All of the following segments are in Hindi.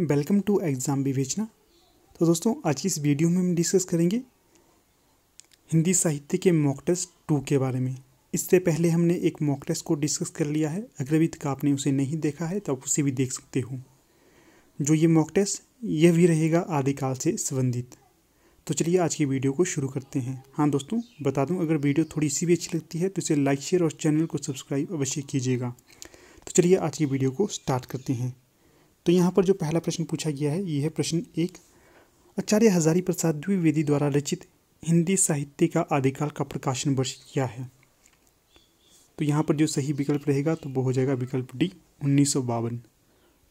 वेलकम टू एग्ज़ाम भी भेजना तो दोस्तों आज की इस वीडियो में हम डिस्कस करेंगे हिंदी साहित्य के मॉक टेस्ट टू के बारे में इससे पहले हमने एक मॉक टेस्ट को डिस्कस कर लिया है अगर अभी तक आपने उसे नहीं देखा है तो आप उसे भी देख सकते हो जो ये मॉक टेस्ट यह भी रहेगा आदिकाल से संबंधित तो चलिए आज की वीडियो को शुरू करते हैं हाँ दोस्तों बता दूँ अगर वीडियो थोड़ी सी भी अच्छी लगती है तो इसे लाइक शेयर और चैनल को सब्सक्राइब अवश्य कीजिएगा तो चलिए आज की वीडियो को स्टार्ट करते हैं तो यहाँ पर जो पहला प्रश्न पूछा गया है ये है प्रश्न एक आचार्य हजारी प्रसाद द्विवेदी द्वारा रचित हिंदी साहित्य का आदिकाल का प्रकाशन वर्ष क्या है तो यहाँ पर जो सही विकल्प रहेगा तो वो हो जाएगा विकल्प डी उन्नीस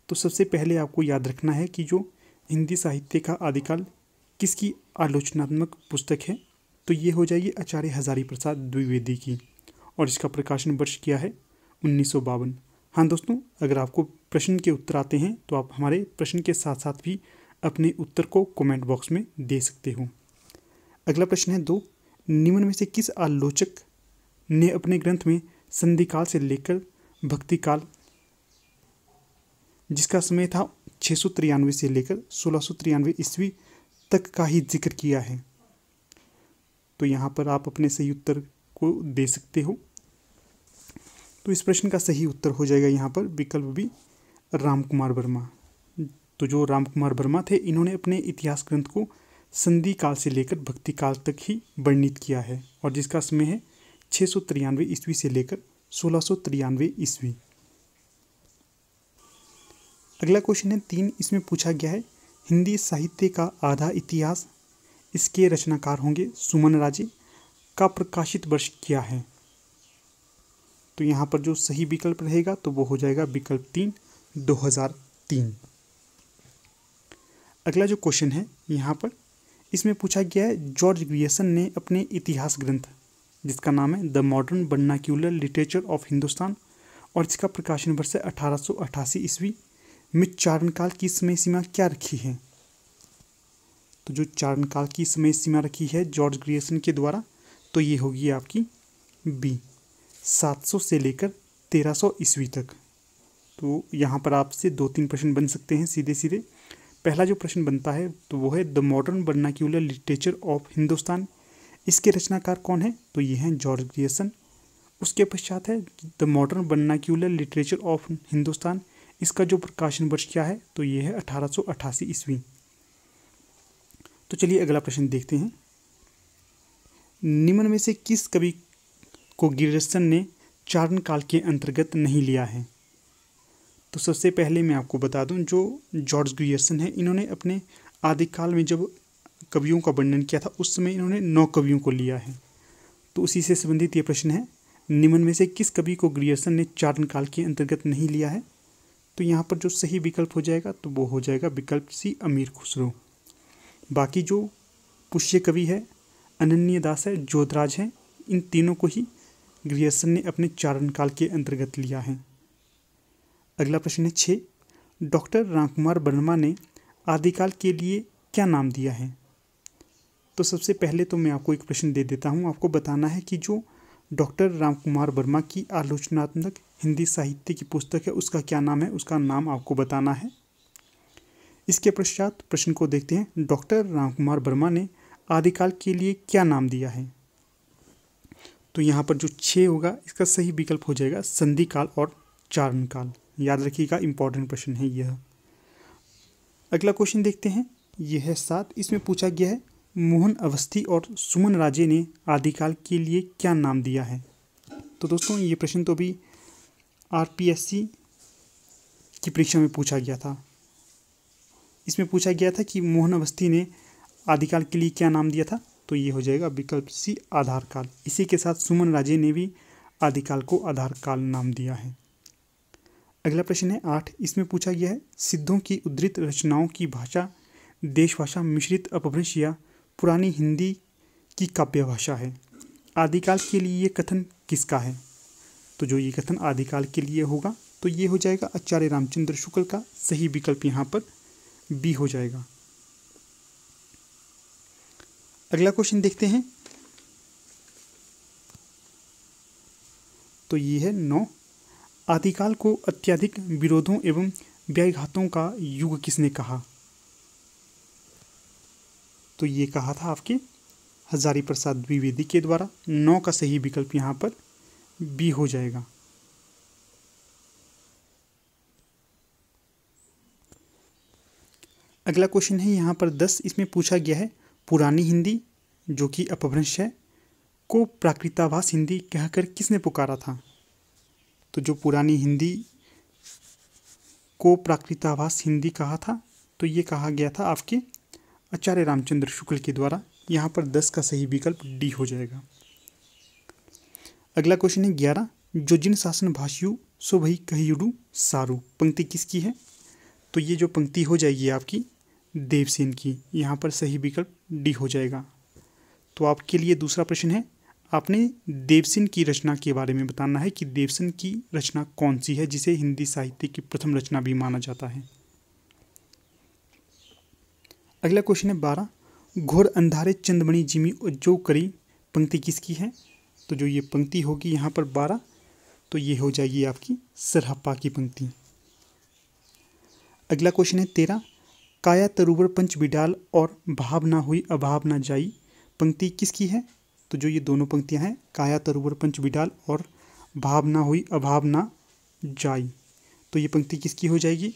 तो सबसे पहले आपको याद रखना है कि जो हिंदी साहित्य का आदिकाल किसकी आलोचनात्मक पुस्तक है तो ये हो जाएगी आचार्य हजारी प्रसाद द्विवेदी की और इसका प्रकाशन वर्ष क्या है उन्नीस हाँ दोस्तों अगर आपको प्रश्न के उत्तर आते हैं तो आप हमारे प्रश्न के साथ साथ भी अपने उत्तर को कमेंट बॉक्स में दे सकते हो अगला प्रश्न है दो निम्न में से किस आलोचक ने अपने ग्रंथ में संधिकाल से लेकर भक्तिकाल जिसका समय था छः सौ तिरानवे से लेकर सोलह सौ तिरानवे ईस्वी तक का ही जिक्र किया है तो यहाँ पर आप अपने सही उत्तर को दे सकते हो तो इस प्रश्न का सही उत्तर हो जाएगा यहाँ पर विकल्प भी राम कुमार वर्मा तो जो राम कुमार वर्मा थे इन्होंने अपने इतिहास ग्रंथ को संधि काल से लेकर भक्ति काल तक ही वर्णित किया है और जिसका समय है छः सौ तिरानवे ईस्वी से लेकर सोलह सौ तिरानवे ईस्वी अगला क्वेश्चन है तीन इसमें पूछा गया है हिंदी साहित्य का आधा इतिहास इसके रचनाकार होंगे सुमन राजे का प्रकाशित वर्ष क्या है तो यहाँ पर जो सही विकल्प रहेगा तो वो हो जाएगा विकल्प तीन दो हजार तीन अगला जो क्वेश्चन है यहाँ पर इसमें पूछा गया है जॉर्ज ग्रियसन ने अपने इतिहास ग्रंथ जिसका नाम है the modern vernacular literature of Hindustan और इसका प्रकाशन वर्ष है अठारह ईस्वी में चारणकाल की समय सीमा क्या रखी है तो जो चारणकाल की समय सीमा रखी है जॉर्ज ग्रियसन के द्वारा तो ये होगी आपकी बी 700 से लेकर 1300 ईस्वी तक तो यहाँ पर आपसे दो तीन प्रश्न बन सकते हैं सीधे सीधे पहला जो प्रश्न बनता है तो वो है the modern vernacular literature of Hindustan इसके रचनाकार कौन है तो ये हैं जॉर्ज ग्रियसन उसके पश्चात है the modern vernacular literature of Hindustan इसका जो प्रकाशन वर्ष क्या है तो ये है अठारह ईस्वी तो चलिए अगला प्रश्न देखते हैं निम्न में से किस कवि को गिरिसन ने चारण काल के अंतर्गत नहीं लिया है तो सबसे पहले मैं आपको बता दूं जो जॉर्ज ग्रियर्सन है इन्होंने अपने आदिकाल में जब कवियों का वर्णन किया था उस समय इन्होंने नौ कवियों को लिया है तो उसी से संबंधित ये प्रश्न है निम्न में से किस कवि को ग्रियर्सन ने चारण काल के अंतर्गत नहीं लिया है तो यहाँ पर जो सही विकल्प हो जाएगा तो वो हो जाएगा विकल्प सी अमीर खुसरो बाकी जो पुष्य कवि है अनन्य दास है जोधराज है इन तीनों को ही ग्रियर्सन ने अपने चारण काल के अंतर्गत लिया है अगला प्रश्न है छः डॉक्टर रामकुमार वर्मा ने आदिकाल के लिए क्या नाम दिया है तो सबसे पहले तो मैं आपको एक प्रश्न दे देता हूँ आपको बताना है कि जो डॉक्टर रामकुमार वर्मा की आलोचनात्मक हिंदी साहित्य की पुस्तक है उसका क्या नाम है उसका नाम आपको बताना है इसके पश्चात प्रश्न को देखते हैं डॉक्टर रामकुमार वर्मा ने आदिकाल के लिए क्या नाम दिया है तो यहाँ पर जो छः होगा इसका सही विकल्प हो जाएगा संधि काल और चारण काल याद रखिएगा इंपॉर्टेंट प्रश्न है यह अगला क्वेश्चन देखते हैं यह है सात इसमें पूछा गया है मोहन अवस्थी और सुमन राजे ने आदिकाल के लिए क्या नाम दिया है तो दोस्तों ये प्रश्न तो भी आर की परीक्षा में पूछा गया था इसमें पूछा गया था कि मोहन अवस्थी ने आदिकाल के लिए क्या नाम दिया था तो ये हो जाएगा विकल्प सी आधार काल इसी के साथ सुमन राजे ने भी आदिकाल को आधार काल नाम दिया है अगला प्रश्न है आठ इसमें पूछा गया है सिद्धों की उद्धृत रचनाओं की भाषा देशभाषा मिश्रित अपभ्रंश या पुरानी हिंदी की काव्य भाषा है आदिकाल के लिए ये कथन किसका है तो जो ये कथन आदिकाल के लिए होगा तो ये हो जाएगा आचार्य रामचंद्र शुक्ल का सही विकल्प यहाँ पर बी हो जाएगा अगला क्वेश्चन देखते हैं तो ये है नौ आदिकाल को अत्यधिक विरोधों एवं व्याघातों का युग किसने कहा तो ये कहा था आपके हजारी प्रसाद द्विवेदी के द्वारा नौ का सही विकल्प यहां पर बी हो जाएगा अगला क्वेश्चन है यहां पर दस इसमें पूछा गया है पुरानी हिंदी जो कि अपभ्रंश है को प्राकृतावास हिंदी कहकर किसने पुकारा था तो जो पुरानी हिंदी को प्राकृतावास हिंदी कहा था तो ये कहा गया था आपके आचार्य रामचंद्र शुक्ल के द्वारा यहाँ पर दस का सही विकल्प डी हो जाएगा अगला क्वेश्चन है ग्यारह जो जिन शासन भाषियों सो भई उड़ू सारू पंक्ति किसकी है तो ये जो पंक्ति हो जाएगी आपकी देवसेन की यहाँ पर सही विकल्प डी हो जाएगा तो आपके लिए दूसरा प्रश्न है आपने देवसिन की रचना के बारे में बताना है कि देवसिन की रचना कौन सी है जिसे हिंदी साहित्य की प्रथम रचना भी माना जाता है अगला क्वेश्चन है बारह घोर अंधारे चंदमणि जिमी और जो करी पंक्ति किसकी है तो जो ये पंक्ति होगी यहाँ पर बारह तो ये हो जाएगी आपकी सरहप्पा की पंक्ति अगला क्वेश्चन है तेरह काया तरुवर पंच बिडाल और भावना हुई अभाव ना जाई पंक्ति किसकी है तो जो ये दोनों पंक्तियां हैं काया तरुवर पंच बिडाल और भावना हुई अभाव ना जाई तो ये पंक्ति किसकी हो जाएगी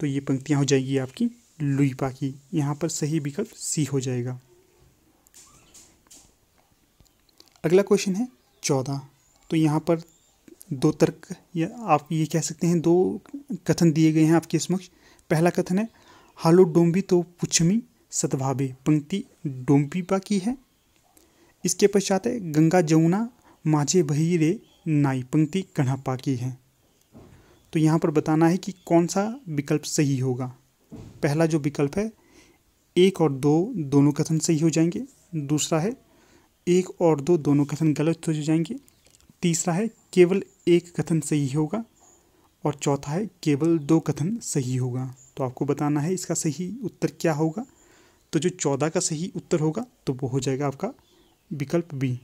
तो ये पंक्तियाँ हो जाएगी आपकी लुईपा की यहाँ पर सही विकल्प सी हो जाएगा अगला क्वेश्चन है चौदह तो यहाँ पर दो तर्क या आप ये कह सकते हैं दो कथन दिए गए हैं आपके समक्ष पहला कथन है हालो डोम्बी तो पुछमी सतभावे पंक्ति पा की है इसके पश्चात है गंगा जमुना माझे बही रे नाई पंक्ति कन्हप्पा की है तो यहाँ पर बताना है कि कौन सा विकल्प सही होगा पहला जो विकल्प है एक और दो दोनों कथन सही हो जाएंगे दूसरा है एक और दो दोनों कथन गलत हो जाएंगे तीसरा है केवल एक कथन सही होगा और चौथा है केवल दो कथन सही होगा तो आपको बताना है इसका सही उत्तर क्या होगा तो जो चौदह का सही उत्तर होगा तो वो हो जाएगा आपका विकल्प बी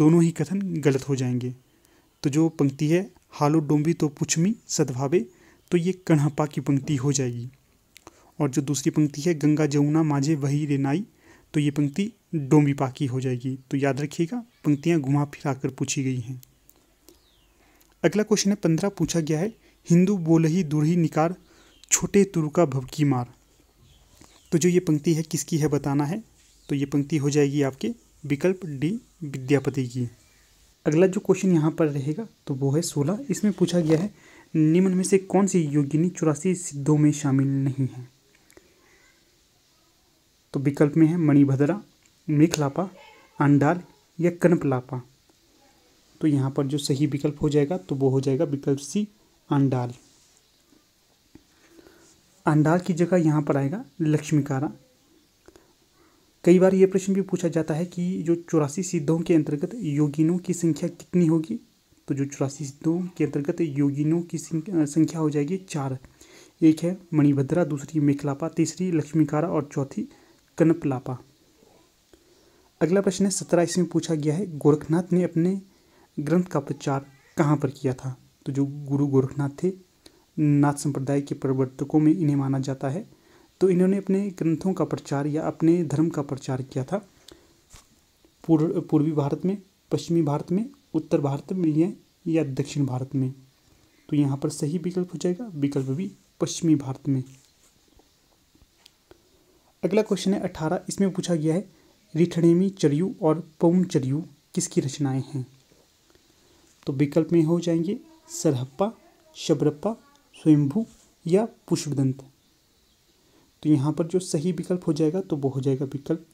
दोनों ही कथन गलत हो जाएंगे तो जो पंक्ति है हालो डोंबी तो पुछमी सद्भावे तो ये कणहपा की पंक्ति हो जाएगी और जो दूसरी पंक्ति है गंगा जमुना माझे वही रेनाई तो ये पंक्ति डोंबी पाकी हो जाएगी तो याद रखिएगा पंक्तियाँ घुमा फिरा कर पूछी गई हैं अगला क्वेश्चन है पंद्रह पूछा गया है हिंदू बोलही दूरही निकार छोटे तुरुका भबकी मार तो जो ये पंक्ति है किसकी है बताना है तो ये पंक्ति हो जाएगी आपके विकल्प डी विद्यापति की अगला जो क्वेश्चन यहाँ पर रहेगा तो वो है सोलह इसमें पूछा गया है निम्न में से कौन सी योगिनी चौरासी सिद्धों में शामिल नहीं है तो विकल्प में है मणिभद्रा मृखलापा अंडाल या कनपलापा तो यहाँ पर जो सही विकल्प हो जाएगा तो वो हो जाएगा विकल्प सी अंडाल अंडाल की जगह यहाँ पर आएगा लक्ष्मीकारा कई बार ये प्रश्न भी पूछा जाता है कि जो चौरासी सिद्धों के अंतर्गत योगिनों की संख्या कितनी होगी तो जो चौरासी सिद्धों के अंतर्गत योगिनों की संख्या हो जाएगी चार एक है मणिभद्रा दूसरी मेखलापा तीसरी लक्ष्मीकारा और चौथी कनपलापा अगला प्रश्न है सत्रह इसमें पूछा गया है गोरखनाथ ने अपने ग्रंथ का प्रचार कहाँ पर किया था तो जो गुरु गोरखनाथ थे नाथ संप्रदाय के प्रवर्तकों में इन्हें माना जाता है तो इन्होंने अपने ग्रंथों का प्रचार या अपने धर्म का प्रचार किया था पूर्व पूर्वी भारत में पश्चिमी भारत में उत्तर भारत में या दक्षिण भारत में तो यहाँ पर सही विकल्प हो जाएगा विकल्प भी पश्चिमी भारत में अगला क्वेश्चन है अठारह इसमें पूछा गया है रिठणेमी चरयू और पौम चरयू किसकी रचनाएं हैं तो विकल्प में हो जाएंगे सरहप्पा शबरप्पा स्वयंभू या पुष्पदंत तो यहाँ पर जो सही विकल्प हो जाएगा तो वो हो जाएगा विकल्प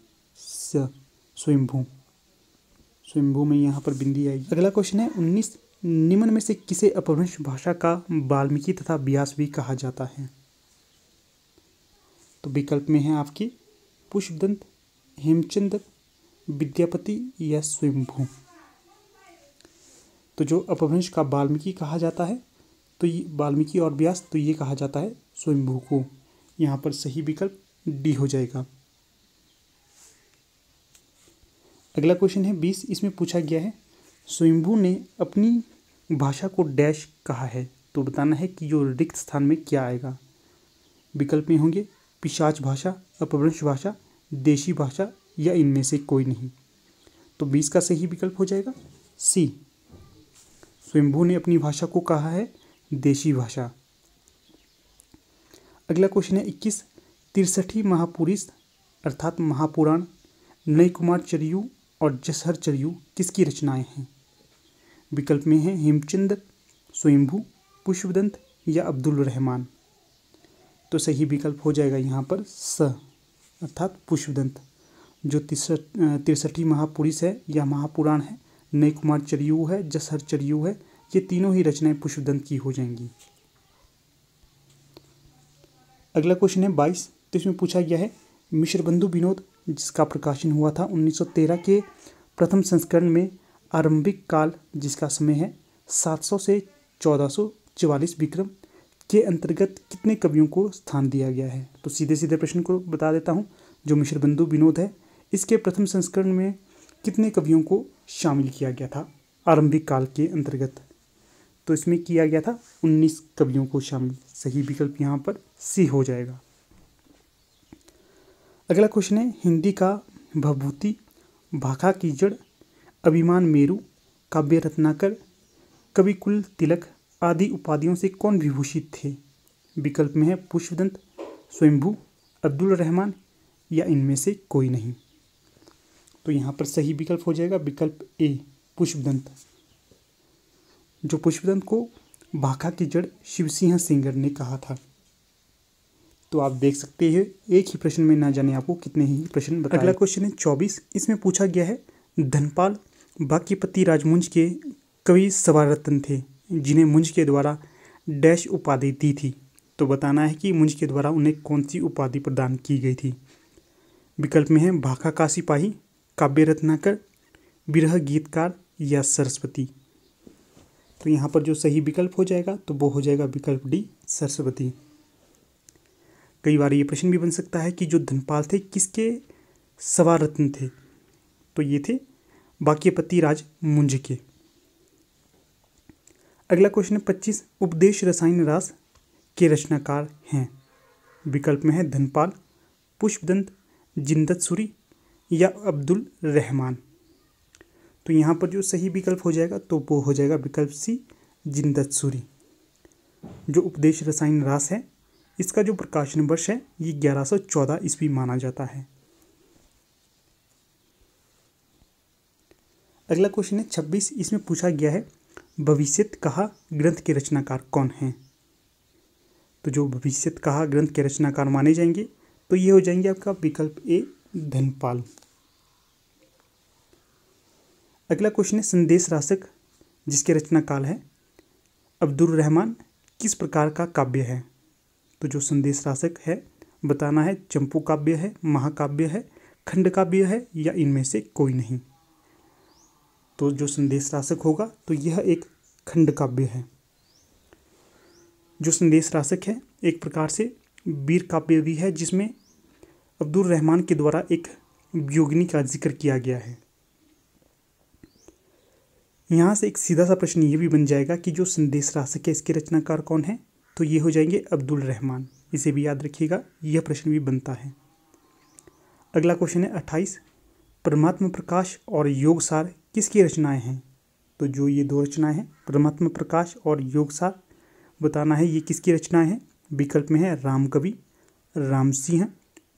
स स्वयंभू स्वयंभू में यहाँ पर बिंदी आएगी अगला क्वेश्चन है उन्नीस निम्न में से किसे अपभ्रंश भाषा का वाल्मीकि तथा व्यास भी कहा जाता है तो विकल्प में है आपकी पुष्पदंत हेमचंद विद्यापति या स्वयंभू तो जो अपभ्रंश का वाल्मीकि कहा जाता है तो ये वाल्मीकि और व्यास तो ये कहा जाता है स्वयंभू को यहाँ पर सही विकल्प डी हो जाएगा अगला क्वेश्चन है बीस इसमें पूछा गया है स्वयंभू ने अपनी भाषा को डैश कहा है तो बताना है कि जो रिक्त स्थान में क्या आएगा विकल्प में होंगे पिशाच भाषा अपभ्रंश भाषा देशी भाषा या इनमें से कोई नहीं तो बीस का सही विकल्प हो जाएगा सी स्वयंभू ने अपनी भाषा को कहा है देशी भाषा अगला क्वेश्चन है इक्कीस तिरसठी महापुरुष अर्थात महापुराण नई कुमार चरयू और जसहर चरयू किसकी रचनाएं हैं विकल्प में हैं हेमचंद स्वयंभू पुष्पदंत या अब्दुल रहमान तो सही विकल्प हो जाएगा यहाँ पर स अर्थात पुष्पदंत जो तिरसठ तिरसठी महापुरुष है या महापुराण है नई कुमार चरयू है जसहर चरयू है ये तीनों ही रचनाएं पुष्पदंत की हो जाएंगी अगला क्वेश्चन है बाईस तो इसमें पूछा गया है मिश्र बंधु विनोद जिसका प्रकाशन हुआ था 1913 के प्रथम संस्करण में आरंभिक काल जिसका समय है 700 से चौदह विक्रम के अंतर्गत कितने कवियों को स्थान दिया गया है तो सीधे सीधे प्रश्न को बता देता हूँ जो मिश्र बंधु विनोद है इसके प्रथम संस्करण में कितने कवियों को शामिल किया गया था आरंभिक काल के अंतर्गत तो इसमें किया गया था उन्नीस कवियों को शामिल सही विकल्प यहाँ पर सी हो जाएगा अगला क्वेश्चन है हिंदी का भभूति भाखा की जड़ अभिमान मेरू काव्य रत्नाकर कवि कुल तिलक आदि उपाधियों से कौन विभूषित थे विकल्प में है पुष्पदंत स्वयंभू अब्दुल रहमान या इनमें से कोई नहीं तो यहाँ पर सही विकल्प हो जाएगा विकल्प ए पुष्पदंत जो पुष्पदंत को भाखा की जड़ शिवसिंह सिंगर ने कहा था तो आप देख सकते हैं एक ही प्रश्न में ना जाने आपको कितने ही प्रश्न अगला क्वेश्चन है चौबीस इसमें पूछा गया है धनपाल बाक्यपति राजमुंज के कवि सवार रत्न थे जिन्हें मुंज के द्वारा डैश उपाधि दी थी तो बताना है कि मुंज के द्वारा उन्हें कौन सी उपाधि प्रदान की गई थी विकल्प में है भाखा का सिपाही काव्य रत्नाकर विरह गीतकार या सरस्वती तो यहाँ पर जो सही विकल्प हो जाएगा तो वो हो जाएगा विकल्प डी सरस्वती कई बार ये प्रश्न भी बन सकता है कि जो धनपाल थे किसके सवार रत्न थे तो ये थे बाक्यपति राज मुंज के अगला क्वेश्चन है पच्चीस उपदेश रसायन रास के रचनाकार हैं विकल्प में है धनपाल पुष्पदंत जिंदत सूरी या अब्दुल रहमान तो यहाँ पर जो सही विकल्प हो जाएगा तो वो हो जाएगा विकल्प सी जिंदत सूरी जो उपदेश रसायन रास है इसका जो प्रकाशन वर्ष है ये 1114 ईस्वी माना जाता है अगला क्वेश्चन है 26 इसमें पूछा गया है भविष्य कहा ग्रंथ के रचनाकार कौन हैं तो जो भविष्य कहा ग्रंथ के रचनाकार माने जाएंगे तो ये हो जाएंगे आपका विकल्प ए धनपाल अगला क्वेश्चन है संदेश राशक जिसके रचना काल है अब्दुल रहमान किस प्रकार का काव्य है तो जो संदेश राशक है बताना है चंपू काव्य है महाकाव्य है खंड काव्य है या इनमें से कोई नहीं तो जो संदेश राशक होगा तो यह एक खंड काव्य है जो संदेश राशक है एक प्रकार से वीर काव्य भी है जिसमें अब्दुल रहमान के द्वारा एक योगिनी का जिक्र किया गया है यहाँ से एक सीधा सा प्रश्न ये भी बन जाएगा कि जो संदेश राशक है इसके रचनाकार कौन है तो ये हो जाएंगे अब्दुल रहमान इसे भी याद रखिएगा यह प्रश्न भी बनता है अगला क्वेश्चन है अट्ठाईस परमात्मा प्रकाश और योग सार किसकी रचनाएं हैं तो जो ये दो रचनाएं हैं परमात्मा प्रकाश और योग सार बताना है ये किसकी रचनाएं हैं विकल्प में है राम कवि राम सिंह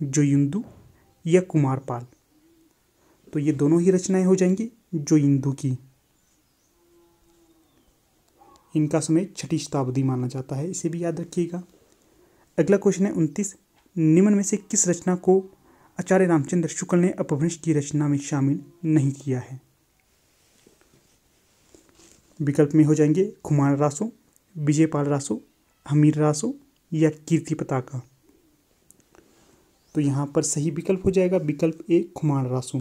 जोइंदू या कुमार पाल तो ये दोनों ही रचनाएं हो जाएंगी जोइंदू की इनका समय छठी शताब्दी माना जाता है इसे भी याद रखिएगा अगला क्वेश्चन है उनतीस निम्न में से किस रचना को आचार्य रामचंद्र शुक्ल ने अपभ्रंश की रचना में शामिल नहीं किया है विकल्प में हो जाएंगे कुमार रासो विजयपाल रासो हमीर रासो या कीर्ति पताका तो यहाँ पर सही विकल्प हो जाएगा विकल्प ए कुमार रासो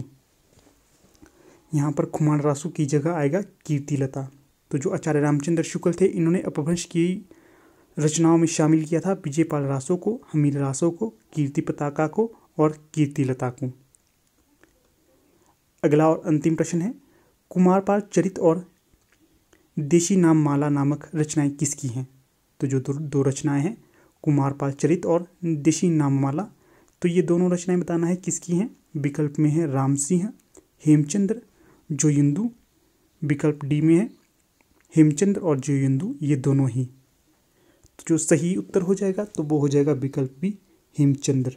यहाँ पर खुमार रासो की जगह आएगा कीर्ति लता तो जो आचार्य रामचंद्र शुक्ल थे इन्होंने अपभ्रंश की रचनाओं में शामिल किया था विजयपाल रासो को हमीर रासो को कीर्ति पताका को और कीर्ति लता को अगला और अंतिम प्रश्न है कुमारपाल चरित और देशी नाम माला नामक रचनाएं किसकी हैं तो जो दो, दो रचनाएं हैं कुमारपाल चरित और देशी नाम माला तो ये दोनों रचनाएं बताना है किसकी हैं विकल्प में है राम सिंह हेमचंद्र जोयिंदू विकल्प डी में है हेमचंद्र और जयेंदु ये दोनों ही तो जो सही उत्तर हो जाएगा तो वो हो जाएगा विकल्प बी हेमचंद्र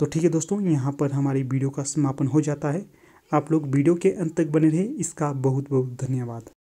तो ठीक है दोस्तों यहाँ पर हमारी वीडियो का समापन हो जाता है आप लोग वीडियो के अंत तक बने रहे इसका बहुत बहुत धन्यवाद